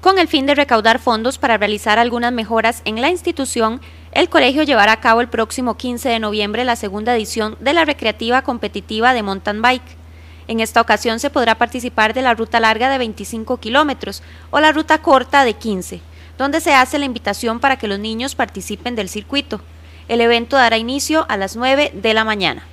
Con el fin de recaudar fondos para realizar algunas mejoras en la institución, el colegio llevará a cabo el próximo 15 de noviembre la segunda edición de la Recreativa Competitiva de Mountain Bike. En esta ocasión se podrá participar de la ruta larga de 25 kilómetros o la ruta corta de 15, donde se hace la invitación para que los niños participen del circuito. El evento dará inicio a las 9 de la mañana.